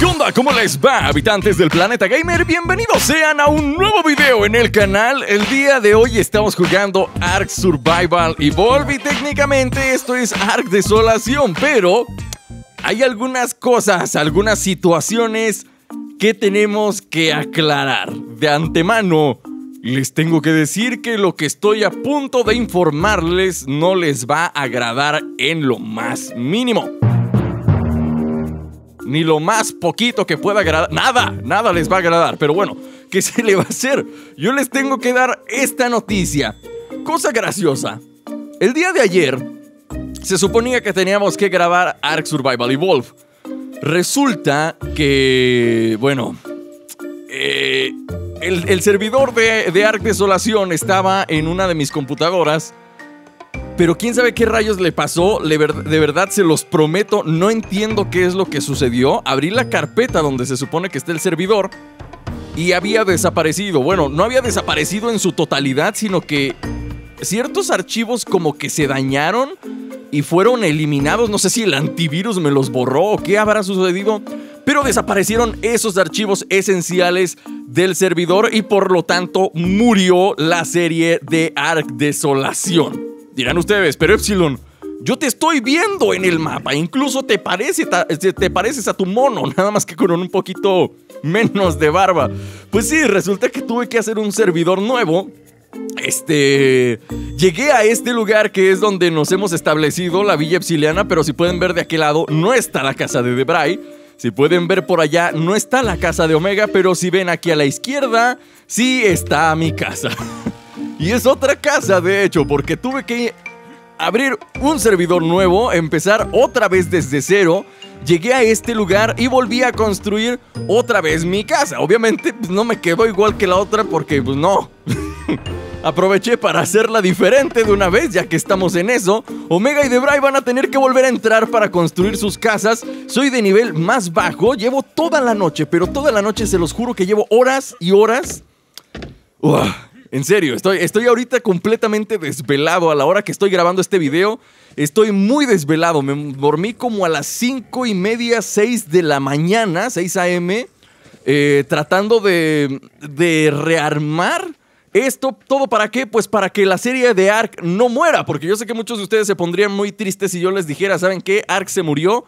¿Qué onda? ¿Cómo les va, habitantes del planeta gamer? Bienvenidos sean a un nuevo video en el canal. El día de hoy estamos jugando Ark Survival Evolve y técnicamente esto es Ark Desolación, pero hay algunas cosas, algunas situaciones que tenemos que aclarar. De antemano, les tengo que decir que lo que estoy a punto de informarles no les va a agradar en lo más mínimo ni lo más poquito que pueda agradar. Nada, nada les va a agradar. Pero bueno, ¿qué se le va a hacer? Yo les tengo que dar esta noticia. Cosa graciosa. El día de ayer se suponía que teníamos que grabar Ark Survival Evolve. Resulta que, bueno, eh, el, servidor de, de Ark Desolación estaba en una de mis computadoras pero quién sabe qué rayos le pasó. de verdad, se los prometo, no entiendo qué es lo que sucedió. Abrí la carpeta donde se supone que está el servidor y había desaparecido. Bueno, no había desaparecido en su totalidad, sino que ciertos archivos como que se dañaron y fueron eliminados. No sé si el antivirus me los borró o qué habrá sucedido. Pero desaparecieron esos archivos esenciales del servidor y por lo tanto murió la serie de Ark Desolación. Dirán ustedes, pero Epsilon, yo te estoy viendo en el mapa. Incluso te, parece, te pareces a tu mono, nada más que con un poquito menos de barba. Pues sí, resulta que tuve que hacer un servidor nuevo. Este. Llegué a este lugar que es donde nos hemos establecido, la Villa Epsiliana, pero si pueden ver de aquel lado, no está la casa de Debray. Si pueden ver por allá, no está la casa de Omega, pero si ven aquí a la izquierda, sí está mi casa. Y es otra casa, de hecho, porque tuve que abrir un servidor nuevo, empezar otra vez desde cero. Llegué a este lugar y volví a construir otra vez mi casa. Obviamente pues, no me quedó igual que la otra porque pues no. Aproveché para hacerla diferente de una vez, ya que estamos en eso. Omega y Debray van a tener que volver a entrar para construir sus casas. Soy de nivel más bajo, llevo toda la noche, pero toda la noche se los juro que llevo horas y horas. En serio, estoy, estoy ahorita completamente desvelado a la hora que estoy grabando este video. Estoy muy desvelado. Me dormí como a las 5 y media, 6 de la mañana, 6 a.m., eh, tratando de, de rearmar esto, ¿todo para qué? Pues para que la serie de Ark no muera, porque yo sé que muchos de ustedes se pondrían muy tristes si yo les dijera, ¿saben qué? Ark se murió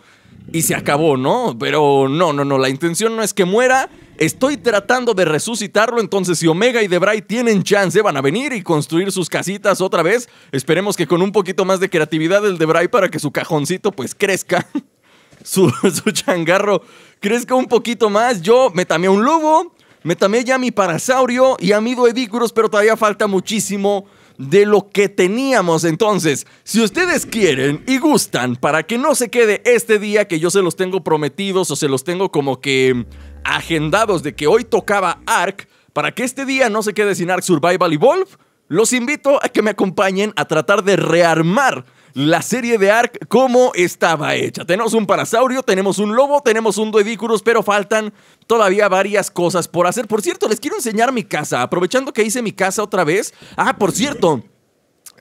y se acabó, ¿no? Pero no, no, no, la intención no es que muera, estoy tratando de resucitarlo, entonces si Omega y Debray tienen chance, van a venir y construir sus casitas otra vez, esperemos que con un poquito más de creatividad el Debray para que su cajoncito pues crezca. Su, su, changarro crezca un poquito más. Yo me tamé un lobo. Me tomé ya mi parasaurio y amigo Edícuros, pero todavía falta muchísimo de lo que teníamos entonces. Si ustedes quieren y gustan, para que no se quede este día que yo se los tengo prometidos o se los tengo como que agendados de que hoy tocaba Ark, para que este día no se quede sin Ark Survival Evolve, los invito a que me acompañen a tratar de rearmar la serie de arc como estaba hecha. Tenemos un parasaurio, tenemos un lobo, tenemos un duedicurus, pero faltan todavía varias cosas por hacer. Por cierto, les quiero enseñar mi casa, aprovechando que hice mi casa otra vez. Ah, por cierto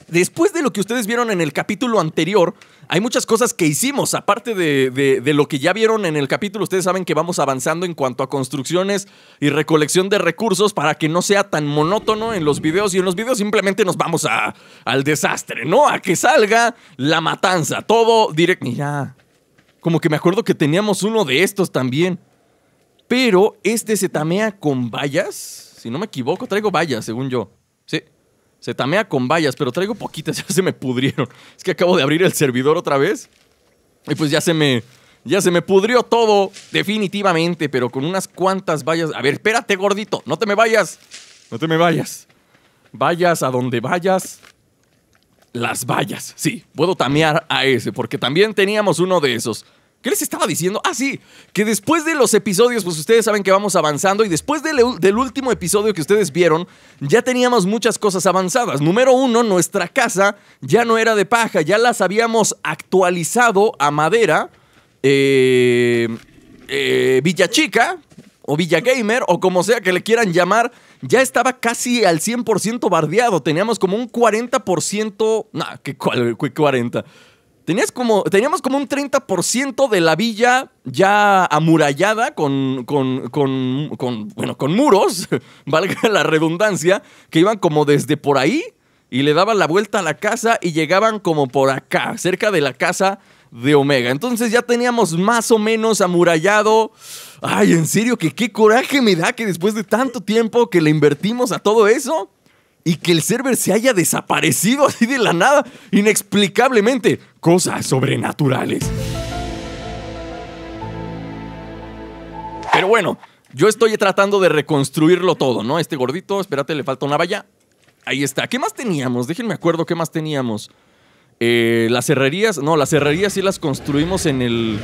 después de lo que ustedes vieron en el capítulo anterior, hay muchas cosas que hicimos, aparte de, lo que ya vieron en el capítulo, ustedes saben que vamos avanzando en cuanto a construcciones y recolección de recursos para que no sea tan monótono en los videos y en los videos simplemente nos vamos a, al desastre, ¿no? A que salga la matanza, todo directo. Mira, como que me acuerdo que teníamos uno de estos también, pero este se tamea con vallas, si no me equivoco, traigo vallas, según yo. Se tamea con vallas, pero traigo poquitas, ya se me pudrieron. Es que acabo de abrir el servidor otra vez. Y pues ya se me. Ya se me pudrió todo, definitivamente, pero con unas cuantas vallas. A ver, espérate, gordito, no te me vayas. No te me vayas. Vayas a donde vayas. Las vallas, sí, puedo tamear a ese, porque también teníamos uno de esos. ¿Qué les estaba diciendo? Ah, sí, que después de los episodios, pues ustedes saben que vamos avanzando y después del, último episodio que ustedes vieron, ya teníamos muchas cosas avanzadas. Número uno, nuestra casa ya no era de paja, ya las habíamos actualizado a madera, eh, eh Villa Chica o Villa Gamer o como sea que le quieran llamar, ya estaba casi al 100% bardeado, teníamos como un 40%, no, nah, que 40%. Tenías como, teníamos como un 30% de la villa ya amurallada con, con, con, con, bueno, con muros, valga la redundancia, que iban como desde por ahí y le daban la vuelta a la casa y llegaban como por acá, cerca de la casa de Omega. Entonces ya teníamos más o menos amurallado. Ay, en serio, que qué coraje me da que después de tanto tiempo que le invertimos a todo eso, y que el server se haya desaparecido así de la nada, inexplicablemente. Cosas sobrenaturales. Pero bueno, yo estoy tratando de reconstruirlo todo, ¿no? Este gordito, espérate, le falta una valla. Ahí está. ¿Qué más teníamos? Déjenme acuerdo qué más teníamos. Eh, las herrerías, no, las herrerías sí las construimos en el...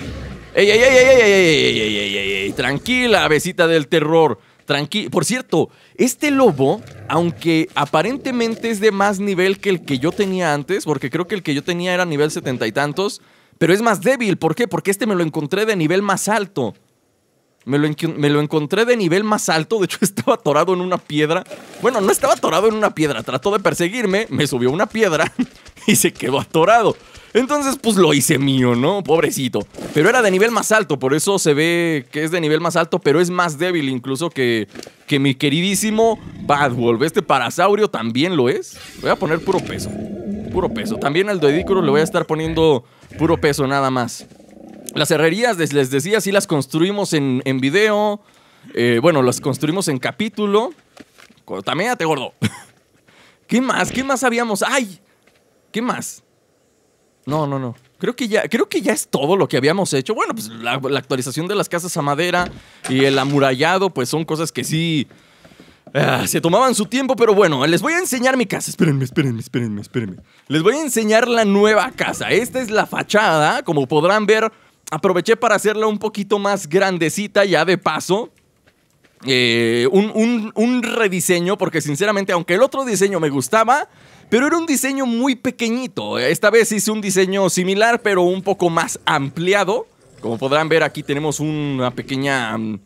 ¡Ey, ey, ey, ey, ey, ey, ey, ey, ey, ey, ey! Tranquila, besita del terror. Tranqui Por cierto, este lobo, aunque aparentemente es de más nivel que el que yo tenía antes, porque creo que el que yo tenía era nivel setenta y tantos, pero es más débil. ¿Por qué? Porque este me lo encontré de nivel más alto. Me lo, me lo, encontré de nivel más alto. De hecho, estaba atorado en una piedra. Bueno, no estaba atorado en una piedra. Trató de perseguirme, me subió una piedra y se quedó atorado. Entonces, pues lo hice mío, ¿no? Pobrecito. Pero era de nivel más alto, por eso se ve que es de nivel más alto, pero es más débil incluso que, mi queridísimo Bad Wolf. Este parasaurio también lo es. Voy a poner puro peso. Puro peso. También al Doedicuro le voy a estar poniendo puro peso nada más. Las herrerías, les decía, sí las construimos en, video. Eh, bueno, las construimos en capítulo. También te gordo. ¿Qué más? ¿Qué más sabíamos? ¡Ay! ¿Qué más? No, no, no. Creo que ya, creo que ya es todo lo que habíamos hecho. Bueno, pues la, actualización de las casas a madera y el amurallado, pues son cosas que sí. Eh, se tomaban su tiempo, pero bueno, les voy a enseñar mi casa. Espérenme, espérenme, espérenme, espérenme. Les voy a enseñar la nueva casa. Esta es la fachada. Como podrán ver, aproveché para hacerla un poquito más grandecita ya de paso. Eh, un, un rediseño, porque sinceramente, aunque el otro diseño me gustaba, pero era un diseño muy pequeñito. Esta vez hice un diseño similar, pero un poco más ampliado. Como podrán ver, aquí tenemos una pequeña... Mm,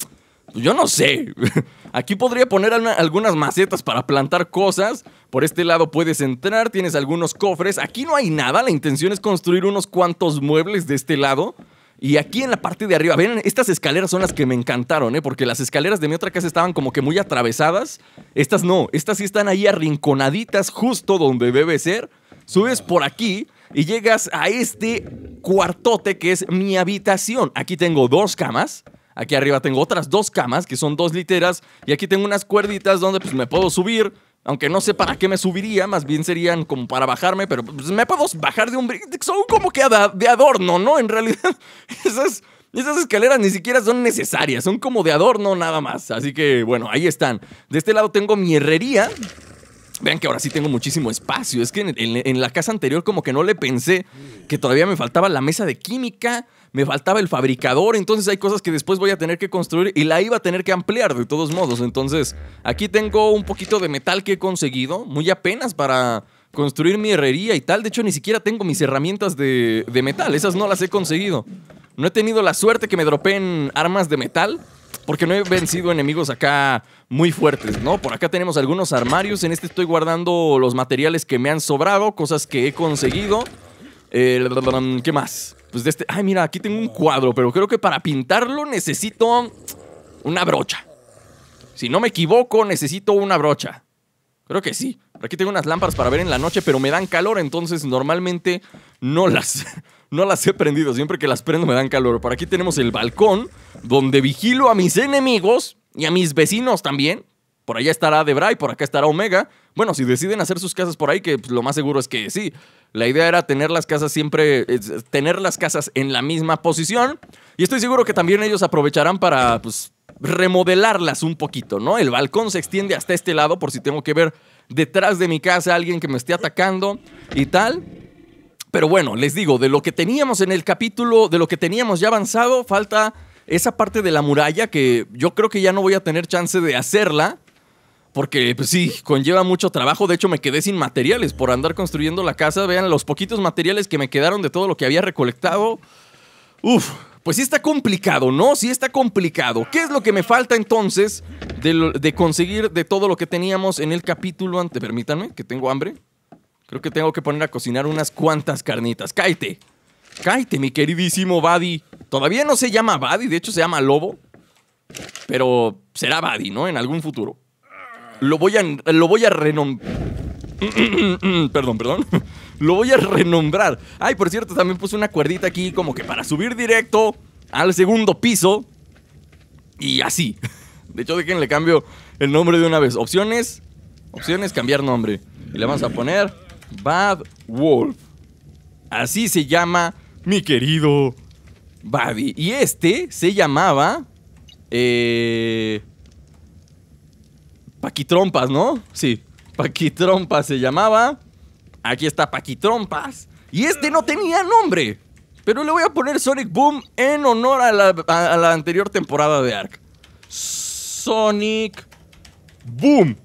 yo no sé. Aquí podría poner algunas macetas para plantar cosas. Por este lado puedes entrar, tienes algunos cofres. Aquí no hay nada, la intención es construir unos cuantos muebles de este lado. Y aquí en la parte de arriba, ven, estas escaleras son las que me encantaron, ¿eh? porque las escaleras de mi otra casa estaban como que muy atravesadas. Estas no, estas sí están ahí arrinconaditas justo donde debe ser. Subes por aquí y llegas a este cuartote que es mi habitación. Aquí tengo dos camas. Aquí arriba tengo otras dos camas, que son dos literas, y aquí tengo unas cuerditas donde pues me puedo subir, aunque no sé para qué me subiría, más bien serían como para bajarme, pero pues, me puedo bajar de un... Son como que de adorno, ¿no? En realidad, esas, esas escaleras ni siquiera son necesarias, son como de adorno nada más. Así que, bueno, ahí están. De este lado tengo mi herrería. Vean que ahora sí tengo muchísimo espacio. Es que en la casa anterior como que no le pensé que todavía me faltaba la mesa de química me faltaba el fabricador, entonces hay cosas que después voy a tener que construir y la iba a tener que ampliar de todos modos. Entonces, aquí tengo un poquito de metal que he conseguido, muy apenas para construir mi herrería y tal. De hecho, ni siquiera tengo mis herramientas de, metal, esas no las he conseguido. No he tenido la suerte que me dropeen armas de metal. Porque no he vencido enemigos acá muy fuertes, ¿no? Por acá tenemos algunos armarios. En este estoy guardando los materiales que me han sobrado, cosas que he conseguido. Eh, ¿Qué más? pues de este, ay mira, aquí tengo un cuadro, pero creo que para pintarlo necesito una brocha. Si no me equivoco, necesito una brocha. Creo que sí. Aquí tengo unas lámparas para ver en la noche, pero me dan calor, entonces normalmente no las, no las he prendido. Siempre que las prendo me dan calor. Por aquí tenemos el balcón, donde vigilo a mis enemigos y a mis vecinos también por allá estará y por acá estará Omega. Bueno, si deciden hacer sus casas por ahí, que pues, lo más seguro es que sí. La idea era tener las casas siempre, tener las casas en la misma posición. Y estoy seguro que también ellos aprovecharán para pues, remodelarlas un poquito, ¿no? El balcón se extiende hasta este lado por si tengo que ver detrás de mi casa alguien que me esté atacando y tal. Pero bueno, les digo, de lo que teníamos en el capítulo, de lo que teníamos ya avanzado, falta esa parte de la muralla que yo creo que ya no voy a tener chance de hacerla porque pues, sí, conlleva mucho trabajo. De hecho, me quedé sin materiales por andar construyendo la casa. Vean los poquitos materiales que me quedaron de todo lo que había recolectado. Uf, pues sí está complicado, ¿no? Sí está complicado. ¿Qué es lo que me falta entonces de, conseguir de todo lo que teníamos en el capítulo ante? Permítanme, que tengo hambre. Creo que tengo que poner a cocinar unas cuantas carnitas. Cáete. Cáete, mi queridísimo Buddy. Todavía no se llama Buddy, de hecho se llama Lobo. Pero será Buddy, ¿no? En algún futuro. Lo voy a, lo voy a renombrar. perdón, perdón. lo voy a renombrar. Ay, por cierto, también puse una cuerdita aquí como que para subir directo al segundo piso. Y así. De hecho, le cambio el nombre de una vez. Opciones. Opciones, cambiar nombre. Y le vamos a poner Bad Wolf. Así se llama mi querido Buddy. Y este se llamaba... Eh, Paquitrompas, ¿no? Sí, Paquitrompas se llamaba. Aquí está Paquitrompas. Y este no tenía nombre. Pero le voy a poner Sonic Boom en honor a la, anterior temporada de Ark. Sonic Boom.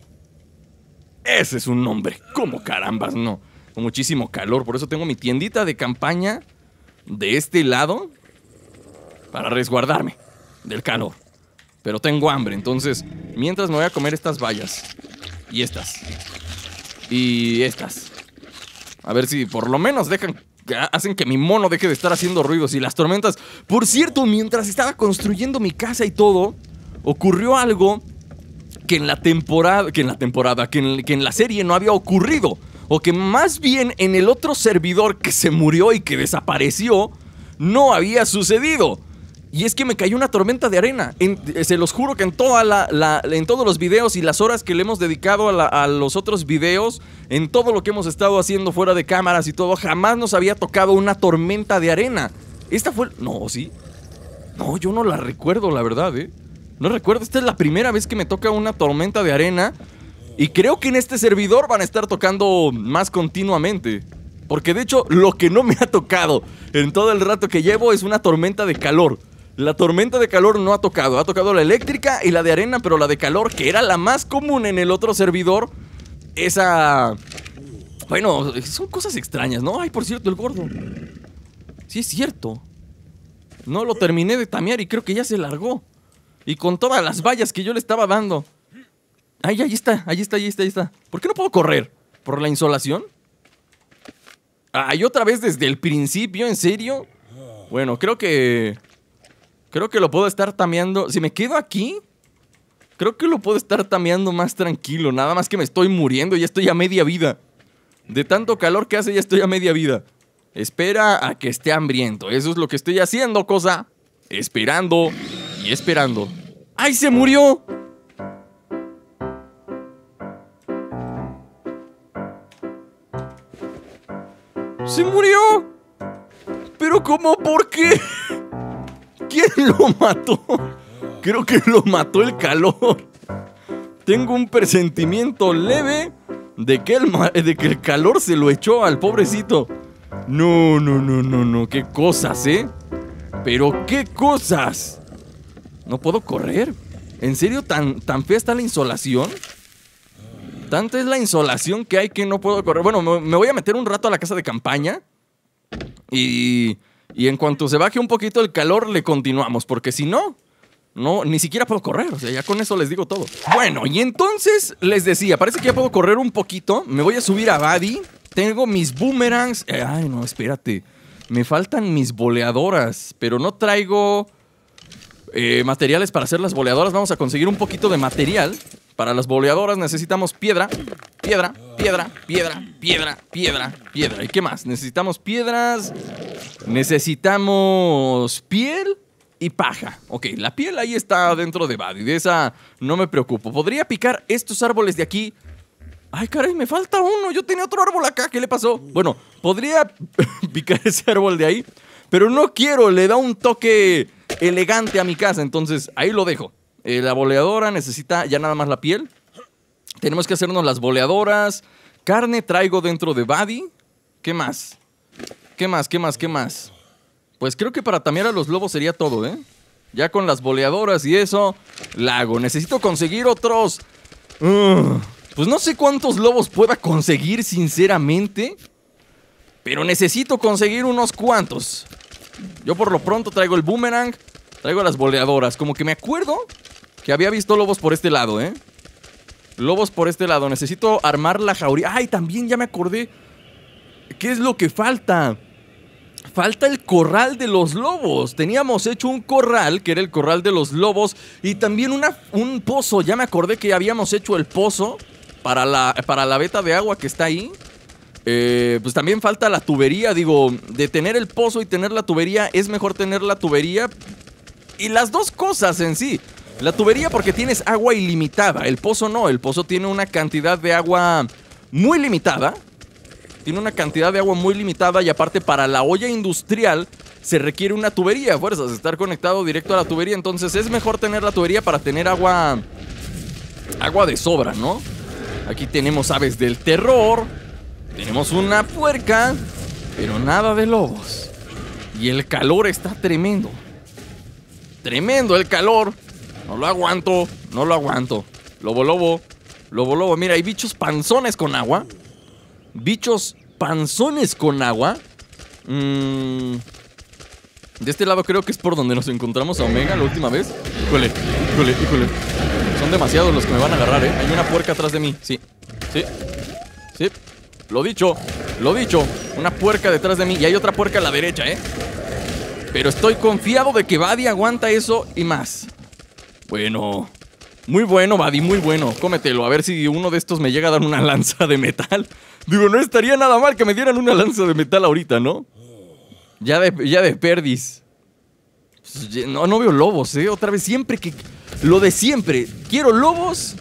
Ese es un nombre. Como carambas, no. Con muchísimo calor. Por eso tengo mi tiendita de campaña de este lado para resguardarme del calor pero tengo hambre, entonces mientras me voy a comer estas vallas y estas y estas. A ver si por lo menos dejan hacen que mi mono deje de estar haciendo ruidos y las tormentas. Por cierto, mientras estaba construyendo mi casa y todo, ocurrió algo que en la temporada, que en la temporada, que en, que en la serie no había ocurrido. O que más bien en el otro servidor que se murió y que desapareció, no había sucedido. Y es que me cayó una tormenta de arena. Eh, se los juro que en, toda la, en todos los videos y las horas que le hemos dedicado a, a los otros videos, en todo lo que hemos estado haciendo fuera de cámaras y todo, jamás nos había tocado una tormenta de arena. Esta fue... No, sí. No, yo no la recuerdo, la verdad, ¿eh? No recuerdo, esta es la primera vez que me toca una tormenta de arena. Y creo que en este servidor van a estar tocando más continuamente. Porque de hecho, lo que no me ha tocado en todo el rato que llevo es una tormenta de calor. La tormenta de calor no ha tocado. Ha tocado la eléctrica y la de arena, pero la de calor, que era la más común en el otro servidor, esa... Bueno, son cosas extrañas, ¿no? Ay, por cierto, el gordo. Sí, es cierto. No lo terminé de tamear y creo que ya se largó. Y con todas las vallas que yo le estaba dando. Ay, ahí está, ahí está, ahí está, ahí está. ¿Por qué no puedo correr? ¿Por la insolación? Ay, otra vez desde el principio, ¿en serio? Bueno, creo que Creo que lo puedo estar tameando. Si me quedo aquí, creo que lo puedo estar tameando más tranquilo. Nada más que me estoy muriendo, ya estoy a media vida. De tanto calor que hace, ya estoy a media vida. Espera a que esté hambriento. Eso es lo que estoy haciendo, cosa. Esperando y esperando. ¡Ay, se murió! ¡Se murió! ¿Pero cómo? ¿Por qué? ¿Quién lo mató? Creo que lo mató el calor. Tengo un presentimiento leve de que el, de que el calor se lo echó al pobrecito. No, no, no, no, no. Qué cosas, ¿eh? Pero qué cosas. No puedo correr. ¿En serio tan, tan fea está la insolación? Tanta es la insolación que hay que no puedo correr. Bueno, me voy a meter un rato a la casa de campaña. Y y en cuanto se baje un poquito el calor, le continuamos, porque si no, no, ni siquiera puedo correr. O sea, ya con eso les digo todo. Bueno, y entonces les decía, parece que ya puedo correr un poquito. Me voy a subir a Buddy. Tengo mis boomerangs. Eh, ay, no, espérate. Me faltan mis boleadoras, pero no traigo eh, materiales para hacer las boleadoras. Vamos a conseguir un poquito de material. Para las boleadoras necesitamos piedra, piedra, piedra, piedra, piedra, piedra, piedra. ¿Y qué más? Necesitamos piedras, necesitamos piel y paja. Ok, la piel ahí está dentro de Buddy, de esa no me preocupo. Podría picar estos árboles de aquí. Ay, caray, me falta uno. Yo tenía otro árbol acá. ¿Qué le pasó? Bueno, podría picar ese árbol de ahí, pero no quiero. Le da un toque elegante a mi casa. Entonces, ahí lo dejo. Eh, la boleadora necesita ya nada más la piel. Tenemos que hacernos las boleadoras. Carne traigo dentro de Buddy. ¿Qué más? ¿Qué más? ¿Qué más? ¿Qué más? Pues creo que para tamear a los lobos sería todo, ¿eh? Ya con las boleadoras y eso, la hago. Necesito conseguir otros... pues no sé cuántos lobos pueda conseguir, sinceramente. Pero necesito conseguir unos cuantos. Yo por lo pronto traigo el boomerang, traigo las boleadoras. Como que me acuerdo que había visto lobos por este lado, ¿eh? Lobos por este lado. Necesito armar la jauría. ¡Ay, también ya me acordé! ¿Qué es lo que falta? Falta el corral de los lobos. Teníamos hecho un corral, que era el corral de los lobos, y también una, un pozo. Ya me acordé que habíamos hecho el pozo para la, para la veta de agua que está ahí. Eh, pues también falta la tubería. Digo, de tener el pozo y tener la tubería, es mejor tener la tubería. Y las dos cosas en sí. La tubería porque tienes agua ilimitada. El pozo no, el pozo tiene una cantidad de agua muy limitada. Tiene una cantidad de agua muy limitada y aparte para la olla industrial se requiere una tubería, fuerzas, estar conectado directo a la tubería. Entonces es mejor tener la tubería para tener agua... Agua de sobra, ¿no? Aquí tenemos aves del terror. Tenemos una puerca, pero nada de lobos. Y el calor está tremendo. Tremendo el calor. No lo aguanto, no lo aguanto. Lobo, lobo, lobo, lobo. Mira, hay bichos panzones con agua. Bichos panzones con agua. Mm, de este lado creo que es por donde nos encontramos a Omega la última vez. Híjole, híjole, híjole. Son demasiados los que me van a agarrar, ¿eh? Hay una puerca atrás de mí. Sí, sí, sí. Lo dicho, lo dicho. Una puerca detrás de mí y hay otra puerca a la derecha, ¿eh? Pero estoy confiado de que Badi aguanta eso y más. Bueno. Muy bueno, Buddy, muy bueno. Cómetelo, a ver si uno de estos me llega a dar una lanza de metal. Digo, no estaría nada mal que me dieran una lanza de metal ahorita, ¿no? Ya de, ya perdis. Pues, no, no veo lobos, ¿eh? Otra vez, siempre que... Lo de siempre. Quiero lobos.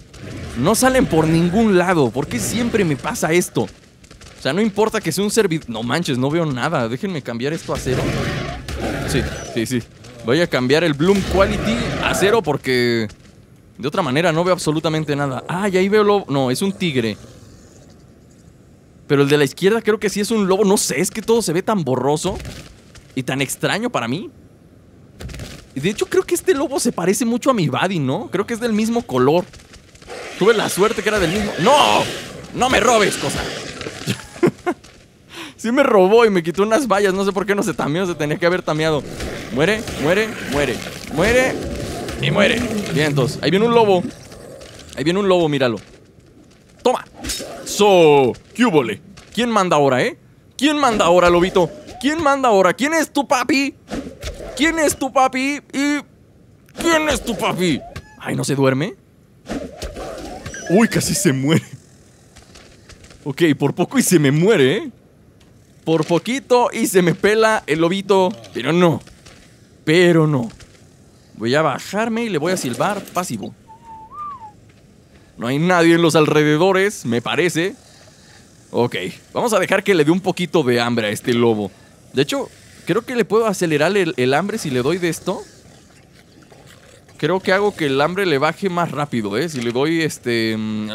No salen por ningún lado. ¿Por qué siempre me pasa esto? O sea, no importa que sea un servidor... No manches, no veo nada. Déjenme cambiar esto a cero. Sí, sí, sí. Voy a cambiar el Bloom Quality a cero porque de otra manera no veo absolutamente nada. Ah, y ahí veo lobo. No, es un tigre. Pero el de la izquierda creo que sí es un lobo. No sé, es que todo se ve tan borroso y tan extraño para mí. De hecho, creo que este lobo se parece mucho a mi body, ¿no? Creo que es del mismo color. Tuve la suerte que era del mismo... ¡No! ¡No me robes, cosa! Sí me robó y me quitó unas vallas. No sé por qué no se tameó. Se tenía que haber tameado. Muere, muere, muere. Muere y muere. Bien, entonces. Ahí viene un lobo. Ahí viene un lobo, míralo. Toma. So, vole. ¿Quién manda ahora, eh? ¿Quién manda ahora, lobito? ¿Quién manda ahora? ¿Quién es tu papi? ¿Quién es tu papi? ¿Y quién es tu papi? Ay, ¿no se duerme? Uy, casi se muere. Ok, por poco y se me muere, ¿eh? Por poquito y se me pela el lobito. Pero no. Pero no. Voy a bajarme y le voy a silbar pasivo. No hay nadie en los alrededores, me parece. Ok, vamos a dejar que le dé un poquito de hambre a este lobo. De hecho, creo que le puedo acelerar el, hambre si le doy de esto. Creo que hago que el hambre le baje más rápido, ¿eh? Si le doy este... Mm,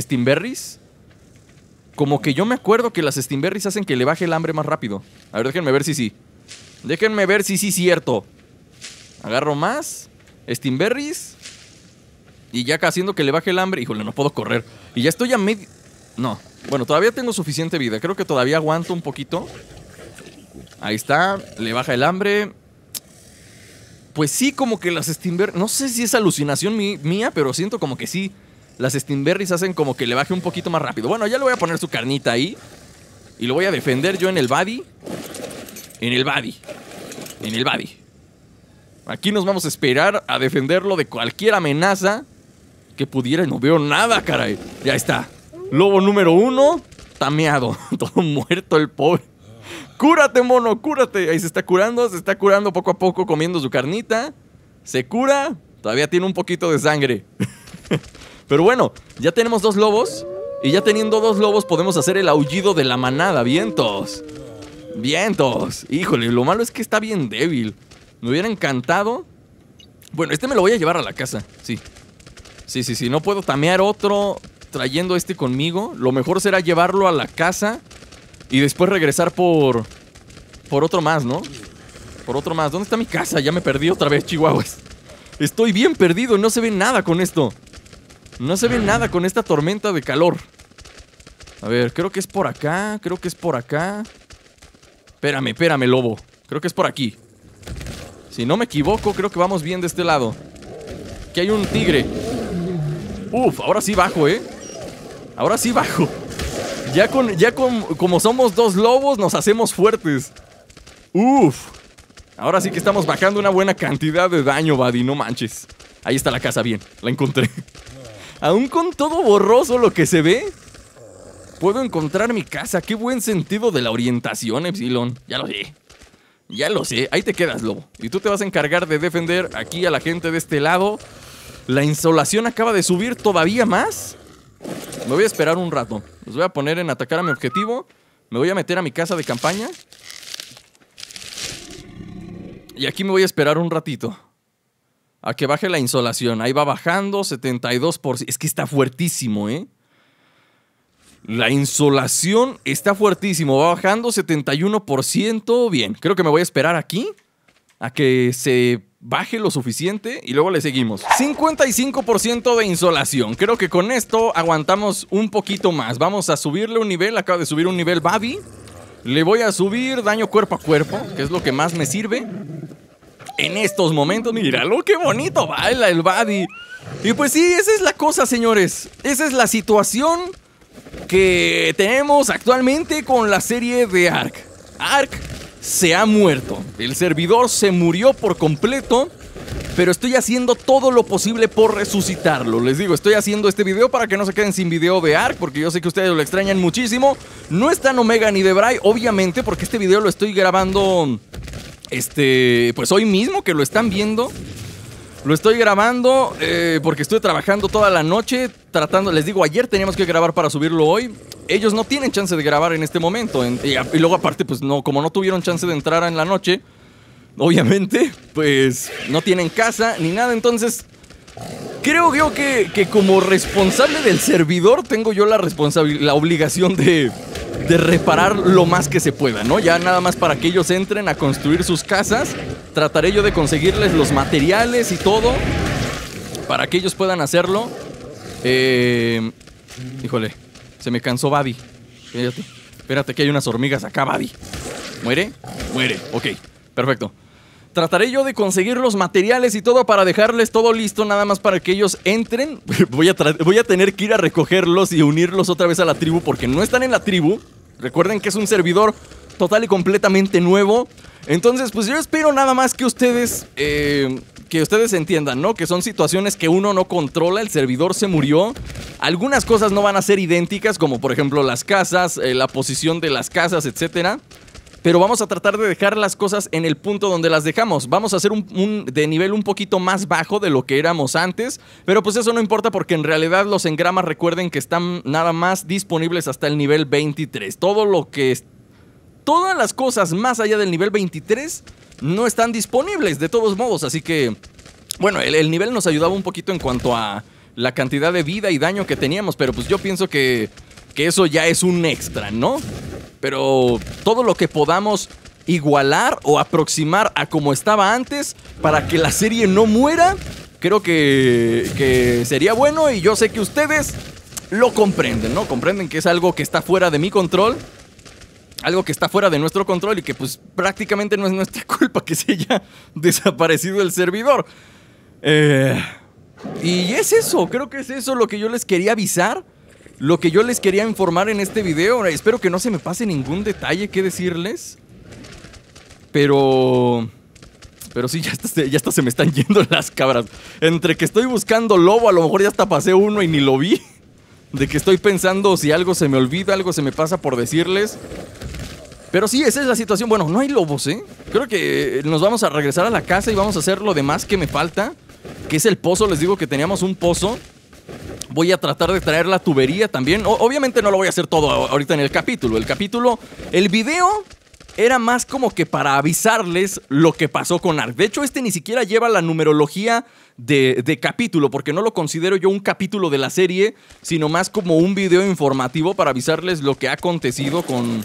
Steamberries. Como que yo me acuerdo que las Steamberries hacen que le baje el hambre más rápido. A ver, déjenme ver si sí. Déjenme ver si sí es cierto. Agarro más. Steamberries. Y ya haciendo que le baje el hambre. Híjole, no puedo correr. Y ya estoy a medio. No. Bueno, todavía tengo suficiente vida. Creo que todavía aguanto un poquito. Ahí está. Le baja el hambre. Pues sí, como que las Steamberries. No sé si es alucinación mía, pero siento como que sí las Steamberries hacen como que le baje un poquito más rápido. Bueno, ya le voy a poner su carnita ahí. Y lo voy a defender yo en el body. En el body. En el body. Aquí nos vamos a esperar a defenderlo de cualquier amenaza que pudiera. No veo nada, caray. Ya está. Lobo número uno, tameado. Todo muerto el pobre. Cúrate, mono, cúrate. Ahí se está curando, se está curando poco a poco comiendo su carnita. Se cura. Todavía tiene un poquito de sangre. Pero bueno, ya tenemos dos lobos. Y ya teniendo dos lobos podemos hacer el aullido de la manada. Vientos. Vientos. Híjole, lo malo es que está bien débil. Me hubiera encantado. Bueno, este me lo voy a llevar a la casa. Sí. Sí, sí, sí. No puedo tamear otro trayendo este conmigo. Lo mejor será llevarlo a la casa y después regresar por... Por otro más, ¿no? Por otro más. ¿Dónde está mi casa? Ya me perdí otra vez, chihuahuas. Estoy bien perdido. No se ve nada con esto. No se ve nada con esta tormenta de calor. A ver, creo que es por acá, creo que es por acá. Espérame, espérame, lobo. Creo que es por aquí. Si no me equivoco, creo que vamos bien de este lado. Aquí hay un tigre. Uf, ahora sí bajo, ¿eh? Ahora sí bajo. Ya con, ya con, como somos dos lobos, nos hacemos fuertes. Uf. Ahora sí que estamos bajando una buena cantidad de daño, Buddy, no manches. Ahí está la casa, bien, la encontré. Aún con todo borroso lo que se ve, puedo encontrar mi casa. Qué buen sentido de la orientación, Epsilon. Ya lo sé. Ya lo sé. Ahí te quedas, Lobo. Y tú te vas a encargar de defender aquí a la gente de este lado. La insolación acaba de subir todavía más. Me voy a esperar un rato. Los voy a poner en atacar a mi objetivo. Me voy a meter a mi casa de campaña. Y aquí me voy a esperar un ratito a que baje la insolación. Ahí va bajando, 72%. Es que está fuertísimo, ¿eh? La insolación está fuertísimo, va bajando 71%. Bien, creo que me voy a esperar aquí a que se baje lo suficiente y luego le seguimos. 55% de insolación. Creo que con esto aguantamos un poquito más. Vamos a subirle un nivel. Acaba de subir un nivel Babi. Le voy a subir daño cuerpo a cuerpo, que es lo que más me sirve en estos momentos. lo qué bonito baila el Buddy. Y pues sí, esa es la cosa, señores. Esa es la situación que tenemos actualmente con la serie de Ark. Ark se ha muerto. El servidor se murió por completo. Pero estoy haciendo todo lo posible por resucitarlo. Les digo, estoy haciendo este video para que no se queden sin video de Ark, porque yo sé que ustedes lo extrañan muchísimo. No están Omega ni de Bray obviamente, porque este video lo estoy grabando este, pues hoy mismo que lo están viendo, lo estoy grabando eh, porque estuve trabajando toda la noche tratando, les digo, ayer teníamos que grabar para subirlo hoy. Ellos no tienen chance de grabar en este momento. y, luego aparte, pues no, como no tuvieron chance de entrar en la noche, obviamente, pues no tienen casa ni nada. Entonces Creo yo que, como responsable del servidor tengo yo la, la obligación de, reparar lo más que se pueda, ¿no? Ya nada más para que ellos entren a construir sus casas, trataré yo de conseguirles los materiales y todo para que ellos puedan hacerlo. Eh, híjole, se me cansó Babi. Espérate, espérate que hay unas hormigas acá, Babi. ¿Muere? Muere, ok, perfecto. Trataré yo de conseguir los materiales y todo para dejarles todo listo nada más para que ellos entren. Voy a, voy a tener que ir a recogerlos y unirlos otra vez a la tribu porque no están en la tribu. Recuerden que es un servidor total y completamente nuevo. Entonces, pues yo espero nada más que ustedes... Eh, que ustedes entiendan, ¿no? Que son situaciones que uno no controla, el servidor se murió. Algunas cosas no van a ser idénticas, como por ejemplo las casas, eh, la posición de las casas, etcétera pero vamos a tratar de dejar las cosas en el punto donde las dejamos. Vamos a hacer un, de nivel un poquito más bajo de lo que éramos antes, pero pues eso no importa porque en realidad los engramas recuerden que están nada más disponibles hasta el nivel 23. Todo lo que... Todas las cosas más allá del nivel 23 no están disponibles de todos modos, así que... Bueno, el, el nivel nos ayudaba un poquito en cuanto a la cantidad de vida y daño que teníamos, pero pues yo pienso que, que eso ya es un extra, ¿no? pero todo lo que podamos igualar o aproximar a como estaba antes para que la serie no muera, creo que, sería bueno y yo sé que ustedes lo comprenden, ¿no? Comprenden que es algo que está fuera de mi control algo que está fuera de nuestro control y que pues prácticamente no es nuestra culpa que se haya desaparecido el servidor. Eh, y es eso, creo que es eso lo que yo les quería avisar lo que yo les quería informar en este video. Espero que no se me pase ningún detalle que decirles. Pero... Pero sí, ya hasta, ya se me están yendo las cabras. Entre que estoy buscando lobo, a lo mejor ya hasta pasé uno y ni lo vi. De que estoy pensando si algo se me olvida, algo se me pasa por decirles. Pero sí, esa es la situación. Bueno, no hay lobos, ¿eh? Creo que eh, nos vamos a regresar a la casa y vamos a hacer lo demás que me falta. Que es el pozo, les digo que teníamos un pozo. Voy a tratar de traer la tubería también. obviamente no lo voy a hacer todo ahorita en el capítulo. El capítulo, el video era más como que para avisarles lo que pasó con Ark. De hecho, este ni siquiera lleva la numerología de, capítulo, porque no lo considero yo un capítulo de la serie, sino más como un video informativo para avisarles lo que ha acontecido con,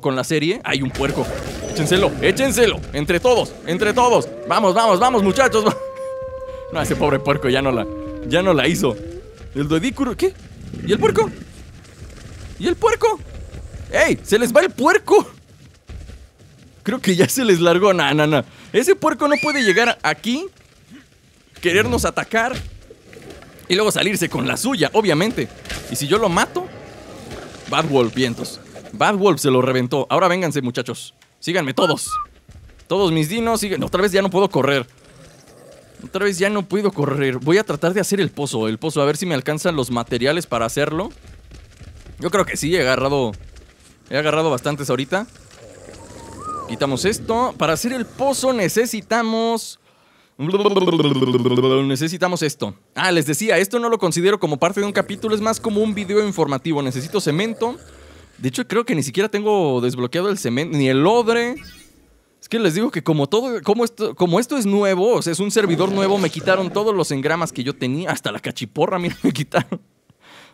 con, la serie. Hay un puerco. Échenselo, échenselo. Entre todos, entre todos. Vamos, vamos, vamos, muchachos. No, ese pobre puerco ya no la, ya no la hizo. El ¿Qué? ¿Y el puerco? ¿Y el puerco? ¡Ey! ¡Se les va el puerco! Creo que ya se les largó. No, no, no. Ese puerco no puede llegar aquí, querernos atacar y luego salirse con la suya, obviamente. Y si yo lo mato, Bad Wolf, vientos. Bad Wolf se lo reventó. Ahora vénganse, muchachos. Síganme todos. Todos mis dinos, síganme. Otra vez ya no puedo correr. Otra vez ya no puedo correr. Voy a tratar de hacer el pozo, el pozo. A ver si me alcanzan los materiales para hacerlo. Yo creo que sí, he agarrado... He agarrado bastantes ahorita. Quitamos esto. Para hacer el pozo necesitamos... Necesitamos esto. Ah, les decía, esto no lo considero como parte de un capítulo, es más como un video informativo. Necesito cemento. De hecho, creo que ni siquiera tengo desbloqueado el cemento, ni el odre. Es que les digo que como todo, como esto, como esto es nuevo, o sea, es un servidor nuevo, me quitaron todos los engramas que yo tenía, hasta la cachiporra, mira, me quitaron.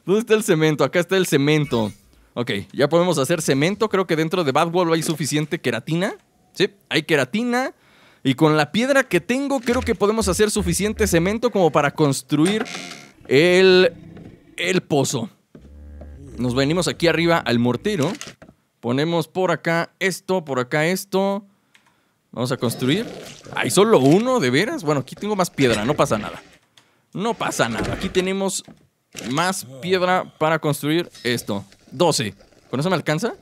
¿Dónde está el cemento? Acá está el cemento. Ok, ya podemos hacer cemento. Creo que dentro de Bad hay suficiente queratina. Sí, hay queratina. Y con la piedra que tengo, creo que podemos hacer suficiente cemento como para construir el, el pozo. Nos venimos aquí arriba al mortero. Ponemos por acá esto, por acá esto. Vamos a construir. Hay solo uno, de veras. Bueno, aquí tengo más piedra, no pasa nada. No pasa nada. Aquí tenemos más piedra para construir esto. 12. ¿Con eso me alcanza?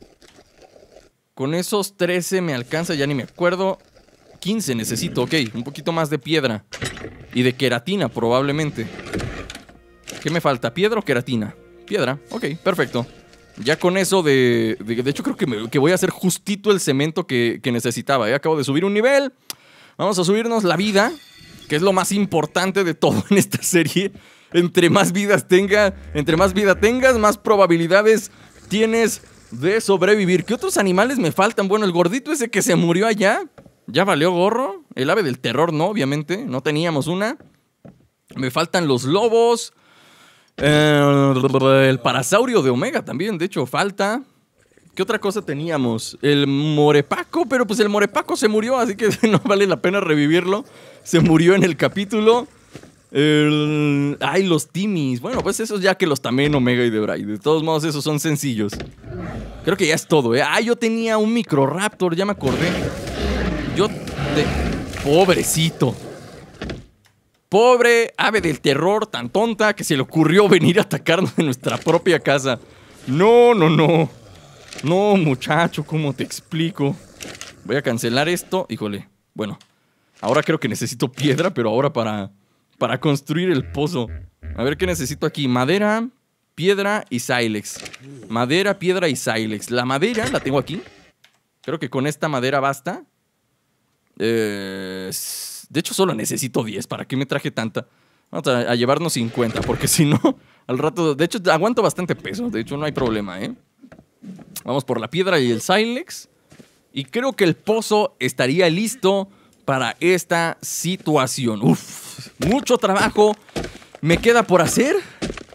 Con esos 13 me alcanza, ya ni me acuerdo. 15 necesito, ok. Un poquito más de piedra. Y de queratina, probablemente. ¿Qué me falta? ¿Piedra o queratina? Piedra, ok, perfecto. Ya con eso de. De, hecho, creo que, que, voy a hacer justito el cemento que, necesitaba. ¿eh? Acabo de subir un nivel. Vamos a subirnos la vida, que es lo más importante de todo en esta serie. Entre más vidas tenga, entre más vida tengas, más probabilidades tienes de sobrevivir. ¿Qué otros animales me faltan? Bueno, el gordito ese que se murió allá. Ya valió gorro. El ave del terror, no, obviamente. No teníamos una. Me faltan los lobos. Eh, el parasaurio de Omega también, de hecho, falta. ¿Qué otra cosa teníamos? El Morepaco, pero pues el Morepaco se murió, así que no vale la pena revivirlo. Se murió en el capítulo. Ay, los Timis. Bueno, pues esos ya que los también Omega y Debray. De todos modos, esos son sencillos. Creo que ya es todo, ¿eh? Ah, yo tenía un Microraptor, ya me acordé. Yo... Pobrecito. Pobre ave del terror tan tonta que se le ocurrió venir a atacarnos en nuestra propia casa. No, no, no. No, muchacho, ¿cómo te explico? Voy a cancelar esto. Híjole. Bueno, ahora creo que necesito piedra, pero ahora para, para construir el pozo. A ver qué necesito aquí. Madera, piedra y silex. Madera, piedra y silex. La madera la tengo aquí. Creo que con esta madera basta. Eh de hecho, solo necesito 10. ¿Para qué me traje tanta? Vamos a, llevarnos 50, porque si no, al rato... De hecho, aguanto bastante peso. De hecho, no hay problema, ¿eh? Vamos por la piedra y el Silex. Y creo que el pozo estaría listo para esta situación. Uf, mucho trabajo me queda por hacer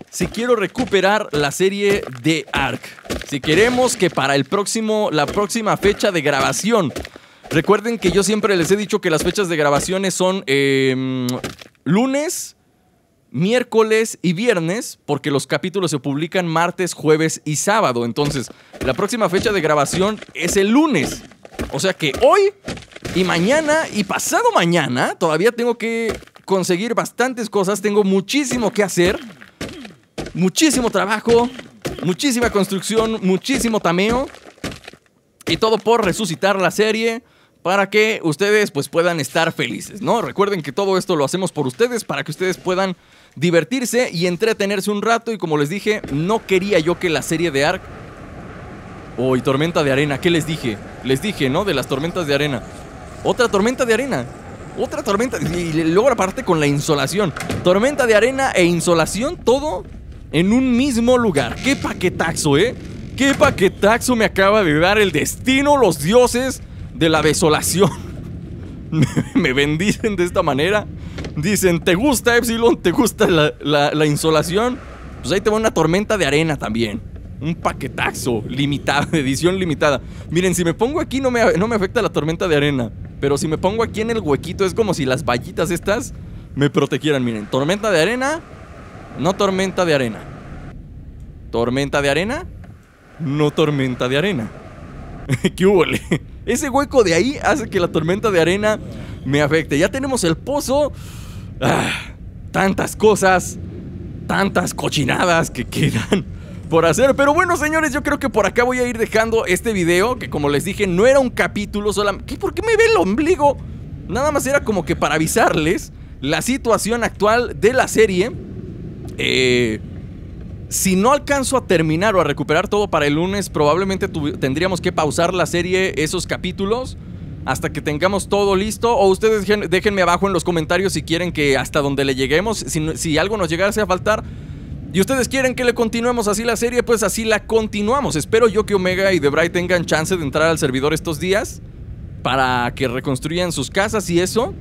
si quiero recuperar la serie de Ark. Si queremos que para el próximo, la próxima fecha de grabación Recuerden que yo siempre les he dicho que las fechas de grabaciones son em, lunes, miércoles y viernes, porque los capítulos se publican martes, jueves y sábado. Entonces, la próxima fecha de grabación es el lunes. O sea que hoy y mañana y pasado mañana todavía tengo que conseguir bastantes cosas, tengo muchísimo que hacer, muchísimo trabajo, muchísima construcción, muchísimo tameo. Y todo por resucitar la serie, para que ustedes pues puedan estar felices, ¿no? Recuerden que todo esto lo hacemos por ustedes para que ustedes puedan divertirse y entretenerse un rato y como les dije, no quería yo que la serie de arc Oh, tormenta de arena, ¿qué les dije? Les dije, ¿no? De las tormentas de arena. Otra tormenta de arena. Otra tormenta. Y luego aparte con la insolación. Tormenta de arena e insolación, todo en un mismo lugar. ¡Qué paquetaxo, eh! ¡Qué paquetaxo me acaba de dar el destino, los dioses! de la desolación me bendicen de esta manera. Dicen, ¿te gusta Epsilon? ¿Te gusta la, insolación? Pues ahí te va una tormenta de arena también. Un paquetazo limitado, edición limitada. Miren, si me pongo aquí no me, no me afecta la tormenta de arena. Pero si me pongo aquí en el huequito es como si las vallitas estas me protegieran. Miren, tormenta de arena, no tormenta de arena. Tormenta de arena, no tormenta de arena. ¡Qué huele! Ese hueco de ahí hace que la tormenta de arena me afecte. Ya tenemos el pozo. Ah, tantas cosas, tantas cochinadas que quedan por hacer. Pero bueno, señores, yo creo que por acá voy a ir dejando este video, que como les dije, no era un capítulo solamente... ¿Por qué me ve el ombligo? Nada más era como que para avisarles la situación actual de la serie. Eh si no alcanzo a terminar o a recuperar todo para el lunes, probablemente tendríamos que pausar la serie, esos capítulos, hasta que tengamos todo listo. O ustedes déjenme abajo en los comentarios si quieren que hasta donde le lleguemos, si, algo nos llegase a faltar. Y ustedes quieren que le continuemos así la serie, pues así la continuamos. Espero yo que Omega y Debray tengan chance de entrar al servidor estos días para que reconstruyan sus casas y eso.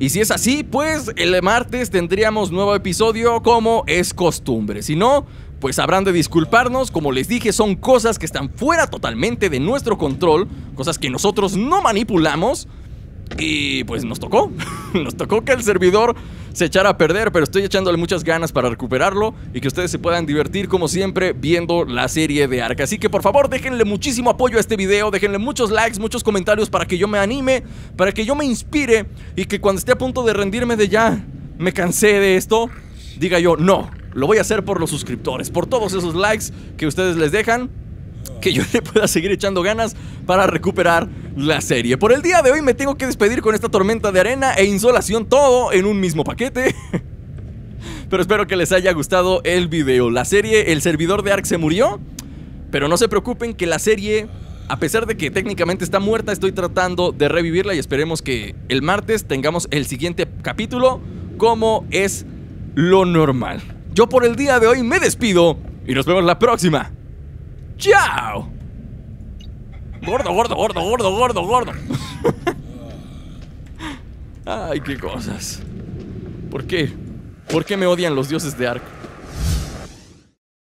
Y si es así, pues el martes tendríamos nuevo episodio como es costumbre. Si no, pues habrán de disculparnos, como les dije, son cosas que están fuera totalmente de nuestro control, cosas que nosotros no manipulamos, y pues nos tocó, nos tocó que el servidor se echara a perder, pero estoy echándole muchas ganas para recuperarlo y que ustedes se puedan divertir como siempre viendo la serie de Arca. Así que por favor déjenle muchísimo apoyo a este video, déjenle muchos likes, muchos comentarios para que yo me anime, para que yo me inspire y que cuando esté a punto de rendirme de ya, me cansé de esto, diga yo, no, lo voy a hacer por los suscriptores, por todos esos likes que ustedes les dejan que yo le pueda seguir echando ganas para recuperar la serie. Por el día de hoy me tengo que despedir con esta tormenta de arena e insolación todo en un mismo paquete. Pero espero que les haya gustado el video. La serie, el servidor de Ark se murió, pero no se preocupen que la serie a pesar de que técnicamente está muerta, estoy tratando de revivirla y esperemos que el martes tengamos el siguiente capítulo como es lo normal. Yo por el día de hoy me despido y nos vemos la próxima. ¡Chao! Gordo, gordo, gordo, gordo, gordo, gordo. Ay, qué cosas. ¿Por qué? ¿Por qué me odian los dioses de arco?